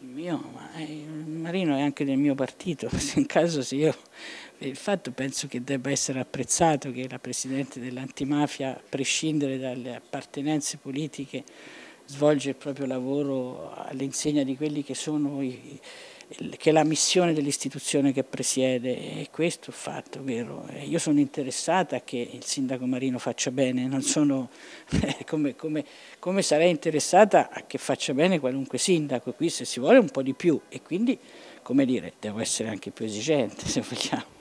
il mio, ma eh, Marino è anche del mio partito, in caso se io il fatto penso che debba essere apprezzato che la Presidente dell'antimafia, a prescindere dalle appartenenze politiche, svolge il proprio lavoro all'insegna di quelli che sono i, che la missione dell'istituzione che presiede è questo fatto, vero? Eh, io sono interessata a che il sindaco Marino faccia bene, non sono come, come, come sarei interessata a che faccia bene qualunque sindaco, qui se si vuole un po' di più e quindi, come dire, devo essere anche più esigente se vogliamo.